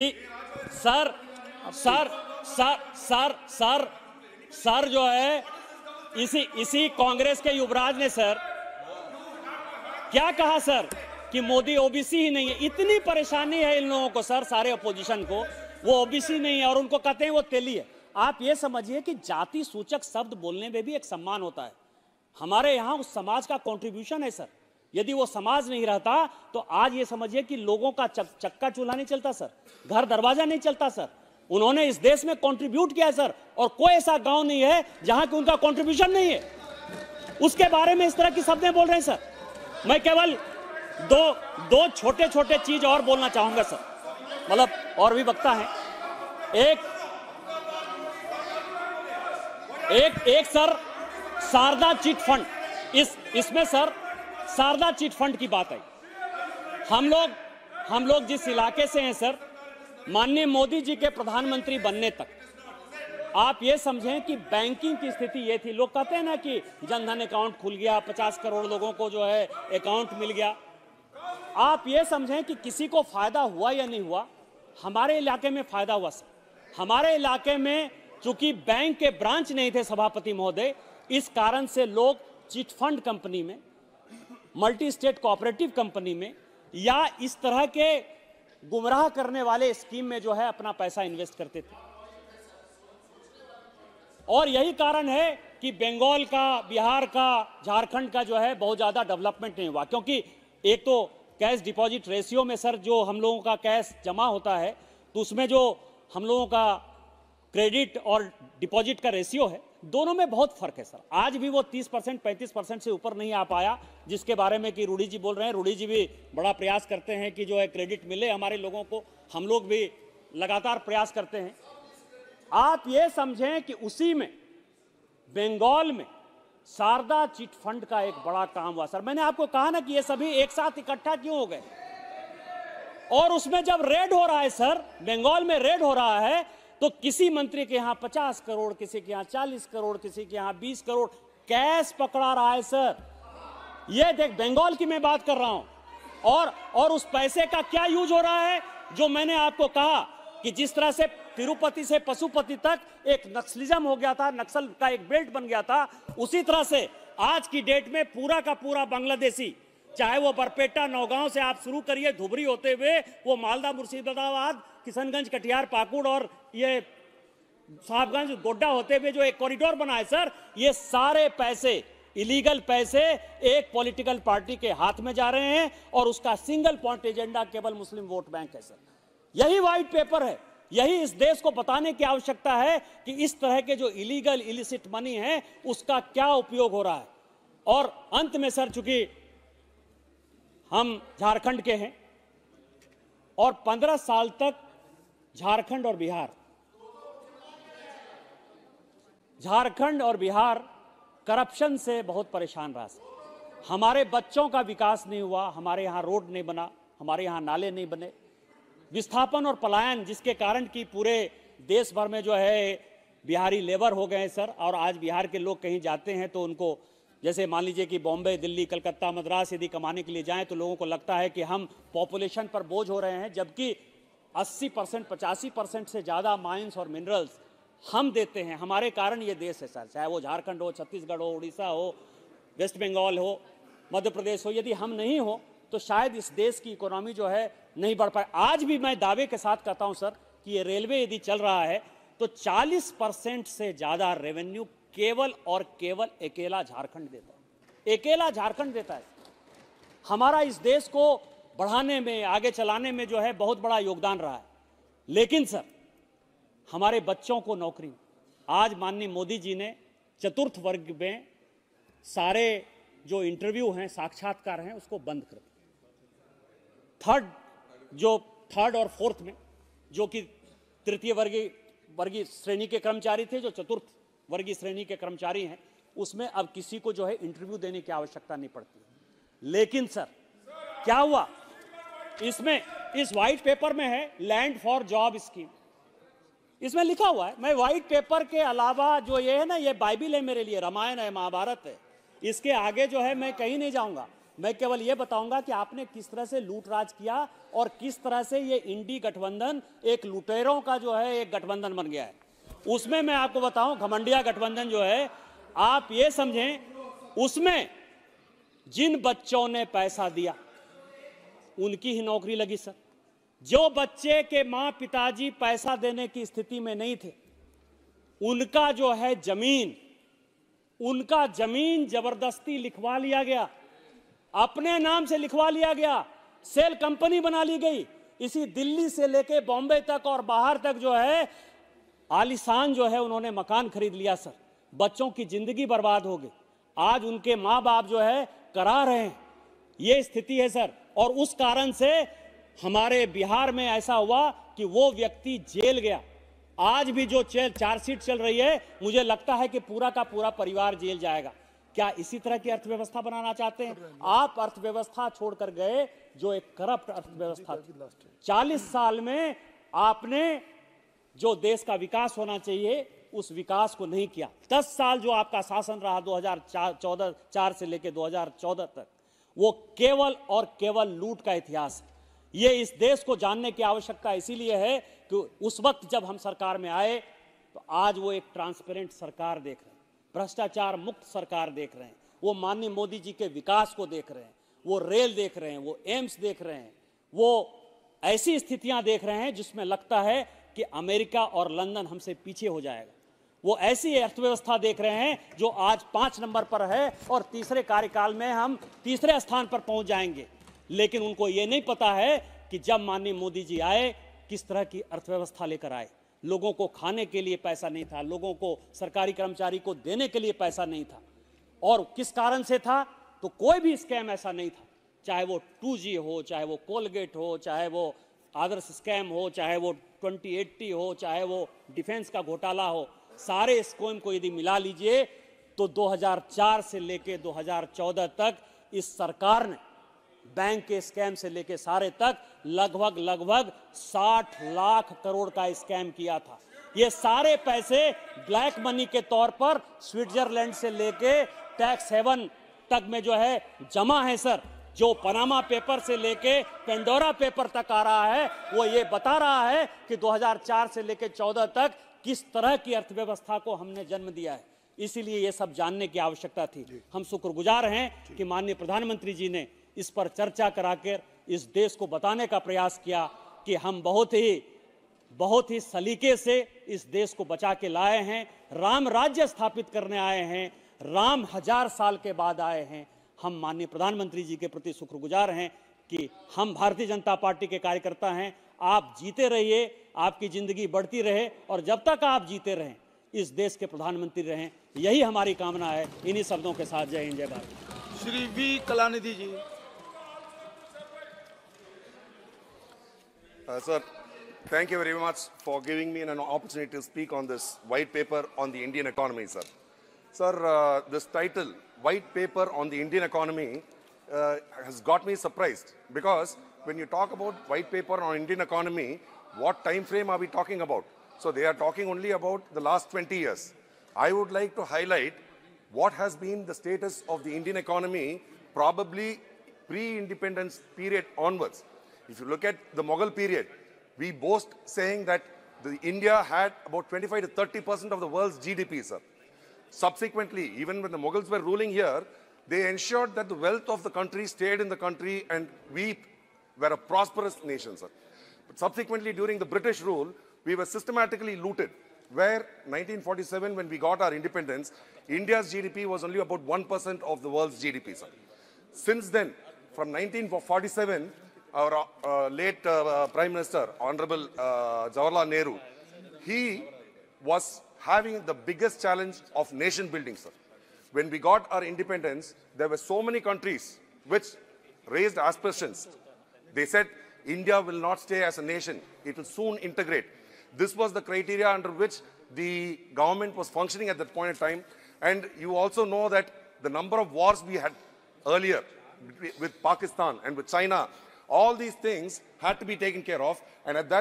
Sir sir sir sir sir sir जो है इसी इसी कांग्रेस के युवराज ने सर क्या कहा सर कि मोदी ओबीसी ही नहीं है इतनी परेशानी है इन लोगों को सर सारे अपोजिशन को वो ओबीसी नहीं है और उनको कहते हैं वो तेली है आप ये समझिए कि जाति सूचक शब्द बोलने में भी एक सम्मान होता है हमारे यहाँ उस समाज का कॉन्ट्रीब्यूशन है सर यदि वो समाज नहीं रहता तो आज ये समझिए कि लोगों का चक्का चूल्हा नहीं चलता सर घर दरवाजा नहीं चलता सर उन्होंने इस देश में कंट्रीब्यूट किया सर और कोई ऐसा गांव नहीं है जहां की उनका कंट्रीब्यूशन नहीं है उसके बारे में इस तरह की शब्दें बोल रहे हैं सर मैं केवल दो दो छोटे छोटे चीज और बोलना चाहूंगा सर मतलब और भी वक्ता है एक एक एक सर शारदा चिट फंड इस इसमें सर शारदा चिट फंड की बात आई हम लोग हम लोग जिस इलाके से हैं सर माननीय मोदी जी के प्रधानमंत्री बनने तक आप ये समझें कि बैंकिंग की स्थिति ये थी लोग कहते हैं ना कि जनधन अकाउंट खुल गया पचास करोड़ लोगों को जो है अकाउंट मिल गया आप ये समझें कि किसी को फायदा हुआ या नहीं हुआ हमारे इलाके में फायदा हुआ सर हमारे इलाके में चूंकि बैंक के ब्रांच नहीं थे सभापति महोदय इस कारण से लोग चिटफंड कंपनी में मल्टी स्टेट कोऑपरेटिव कंपनी में या इस तरह के गुमराह करने वाले स्कीम में जो है अपना पैसा इन्वेस्ट करते थे और यही कारण है कि बंगाल का बिहार का झारखंड का जो है बहुत ज़्यादा डेवलपमेंट नहीं हुआ क्योंकि एक तो कैश डिपॉजिट रेशियो में सर जो हम लोगों का कैश जमा होता है तो उसमें जो हम लोगों का क्रेडिट और डिपॉजिट का रेशियो है दोनों में बहुत फर्क है सर आज भी वो 30 परसेंट पैंतीस परसेंट से ऊपर नहीं आ पाया जिसके बारे में कि रूढ़ी जी बोल रहे हैं रूढ़ी जी भी बड़ा प्रयास करते हैं कि जो है क्रेडिट मिले हमारे लोगों को हम लोग भी लगातार प्रयास करते हैं आप ये समझें कि उसी में बंगाल में शारदा चिट फंड का एक बड़ा काम हुआ सर मैंने आपको कहा ना कि ये सभी एक साथ इकट्ठा क्यों हो गए और उसमें जब रेड हो रहा है सर बंगाल में रेड हो रहा है तो किसी मंत्री के यहां पचास करोड़ किसी के यहां चालीस करोड़ किसी के यहां बीस करोड़ कैश पकड़ा रहा है सर ये देख बंगाल की मैं बात कर रहा हूं और और उस पैसे का क्या यूज हो रहा है जो मैंने आपको कहा कि जिस तरह से तिरुपति से पशुपति तक एक नक्सलिज्म हो गया था नक्सल का एक बेल्ट बन गया था उसी तरह से आज की डेट में पूरा का पूरा बांग्लादेशी चाहे वो बरपेटा नौगांव से आप शुरू करिए धुबरी होते हुए वो मालदा मुर्शिदाबाद किशनगंज कटिहार पाकुड़ और ये साहबगंज गोड्डा होते हुए जो एक कॉरिडोर बना है सर ये सारे पैसे इलीगल पैसे एक पॉलिटिकल पार्टी के हाथ में जा रहे हैं और उसका सिंगल पॉइंट एजेंडा केवल मुस्लिम वोट बैंक है सर यही व्हाइट पेपर है यही इस देश को बताने की आवश्यकता है कि इस तरह के जो इलीगल इलिसिट मनी है उसका क्या उपयोग हो रहा है और अंत में सर चूंकि हम झारखंड के हैं और 15 साल तक झारखंड और बिहार झारखंड और बिहार करप्शन से बहुत परेशान रहा हमारे बच्चों का विकास नहीं हुआ हमारे यहाँ रोड नहीं बना हमारे यहाँ नाले नहीं बने विस्थापन और पलायन जिसके कारण कि पूरे देश भर में जो है बिहारी लेबर हो गए सर और आज बिहार के लोग कहीं जाते हैं तो उनको जैसे मान लीजिए कि बॉम्बे दिल्ली कलकत्ता मद्रास यदि कमाने के लिए जाएं तो लोगों को लगता है कि हम पॉपुलेशन पर बोझ हो रहे हैं जबकि 80 परसेंट पचासी परसेंट से ज़्यादा माइंस और मिनरल्स हम देते हैं हमारे कारण ये देश है सर चाहे वो झारखंड हो छत्तीसगढ़ हो उड़ीसा हो वेस्ट बंगाल हो मध्य प्रदेश हो यदि हम नहीं हो तो शायद इस देश की इकोनॉमी जो है नहीं बढ़ पाए आज भी मैं दावे के साथ कहता हूँ सर कि ये रेलवे यदि चल रहा है तो 40 परसेंट से ज़्यादा रेवेन्यू केवल और केवल अकेला झारखंड देता है अकेला झारखंड देता है हमारा इस देश को बढ़ाने में आगे चलाने में जो है बहुत बड़ा योगदान रहा है लेकिन सर हमारे बच्चों को नौकरी आज माननीय मोदी जी ने चतुर्थ वर्ग में सारे जो इंटरव्यू हैं साक्षात्कार हैं उसको बंद कर दिया थर्ड जो थर्ड और फोर्थ में जो कि तृतीय वर्गीय वर्गीय श्रेणी के कर्मचारी थे जो चतुर्थ वर्गीय श्रेणी के कर्मचारी हैं उसमें अब किसी को जो है इंटरव्यू देने की आवश्यकता नहीं पड़ती लेकिन सर क्या हुआ इसमें इस व्हाइट पेपर में है लैंड फॉर जॉब स्कीम इसमें लिखा हुआ है मैं व्हाइट पेपर के अलावा जो ये है ना ये बाइबिल है मेरे लिए रामायण है महाभारत है इसके आगे जो है मैं कहीं नहीं जाऊंगा मैं केवल ये बताऊंगा कि आपने किस तरह से लूट राज किया और किस तरह से ये इंडी गठबंधन एक लुटेरों का जो है एक गठबंधन बन गया है उसमें मैं आपको बताऊं घमंडिया गठबंधन जो है आप ये समझें उसमें जिन बच्चों ने पैसा दिया उनकी ही नौकरी लगी सर जो बच्चे के माँ पिताजी पैसा देने की स्थिति में नहीं थे उनका जो है जमीन उनका जमीन जबरदस्ती लिखवा लिया गया अपने नाम से लिखवा लिया गया सेल कंपनी बना ली गई इसी दिल्ली से लेके बॉम्बे तक और बाहर तक जो है आलिशान जो है उन्होंने मकान खरीद लिया सर बच्चों की जिंदगी बर्बाद हो गई आज उनके माँ बाप जो है करा रहे हैं ये स्थिति है सर और उस कारण से हमारे बिहार में ऐसा हुआ कि वो व्यक्ति जेल गया आज भी जो चार्जशीट चल रही है मुझे लगता है कि पूरा का पूरा परिवार जेल जाएगा क्या इसी तरह की अर्थव्यवस्था बनाना चाहते हैं आप अर्थव्यवस्था छोड़कर गए जो एक करप्ट अर्थव्यवस्था चालीस साल में आपने जो देश का विकास होना चाहिए उस विकास को नहीं किया दस साल जो आपका शासन रहा 2014 चार से लेकर 2014 तक वो केवल और केवल लूट का इतिहास है ये इस देश को जानने की आवश्यकता इसीलिए है कि उस वक्त जब हम सरकार में आए तो आज वो एक ट्रांसपेरेंट सरकार देख रहे हैं भ्रष्टाचार मुक्त सरकार देख रहे हैं वो माननीय मोदी जी के विकास को देख रहे हैं वो रेल देख रहे हैं वो एम्स देख रहे हैं वो ऐसी स्थितियां देख रहे हैं जिसमें लगता है कि अमेरिका और लंदन हमसे पीछे हो जाएगा वो ऐसी अर्थव्यवस्था देख रहे हैं जो आज पांच नंबर पर है और तीसरे कार्यकाल में हम तीसरे स्थान पर पहुंच जाएंगे लेकिन उनको ये नहीं पता है कि जब माननीय मोदी जी आए किस तरह की अर्थव्यवस्था लेकर आए लोगों को खाने के लिए पैसा नहीं था लोगों को सरकारी कर्मचारी को देने के लिए पैसा नहीं था और किस कारण से था तो कोई भी स्कैम ऐसा नहीं था चाहे वो टू हो चाहे वो कोलगेट हो चाहे वो आदर्श स्कैम हो चाहे वो ट्वेंटी हो चाहे वो डिफेंस का घोटाला हो सारे स्कोम को यदि मिला लीजिए तो 2004 से लेके 2014 तक इस सरकार ने बैंक के स्कैम से लेके सारे तक लगभग लगभग 60 लाख करोड़ का स्कैम किया था ये सारे पैसे ब्लैक मनी के तौर पर स्विट्जरलैंड से लेके टैक्स हेवन तक में जो है जमा है सर जो पनामा पेपर से लेके पेंडोरा पेपर तक आ रहा है वो ये बता रहा है कि 2004 से लेके 14 तक किस तरह की अर्थव्यवस्था को हमने जन्म दिया है इसीलिए ये सब जानने की आवश्यकता थी हम शुक्रगुजार हैं कि माननीय प्रधानमंत्री जी ने इस पर चर्चा कराकर इस देश को बताने का प्रयास किया कि हम बहुत ही बहुत ही सलीके से इस देश को बचा के लाए हैं राम राज्य स्थापित करने आए हैं राम हजार साल के बाद आए हैं हम माननीय प्रधानमंत्री जी के प्रति शुक्रगुजार हैं कि हम भारतीय जनता पार्टी के कार्यकर्ता हैं आप जीते रहिए आपकी ज़िंदगी बढ़ती रहे और जब तक आप जीते रहें इस देश के प्रधानमंत्री रहें यही हमारी कामना है इन्हीं शब्दों के साथ जय हिंद जय Bharat Shri V Kalanidhi ji sir thank you very much for giving me an opportunity opportunity to speak on this white paper on the Indian economy, Sir, uh, this title, White Paper on the Indian Economy, uh, has got me surprised because when you talk about White Paper on Indian Economy, what time frame are we talking about? So they are talking only about the last 20 years. I would like to highlight what has been the status of the Indian economy probably pre-independence period onwards. If you look at the Mughal period, we boast saying that the India had about 25 to 30 percent of the world's GDP, sir. Subsequently, even when the Mughals were ruling here, they ensured that the wealth of the country stayed in the country and we were a prosperous nation, sir. But subsequently, during the British rule, we were systematically looted, where 1947, when we got our independence, India's GDP was only about 1% of the world's GDP, sir. Since then, from 1947, our uh, late uh, Prime Minister, Honorable uh, Jawaharlal Nehru, he was having the biggest challenge of nation building, sir. When we got our independence, there were so many countries which raised aspirations. They said, India will not stay as a nation. It will soon integrate. This was the criteria under which the government was functioning at that point in time. And you also know that the number of wars we had earlier with Pakistan and with China, all these things had to be taken care of. And at that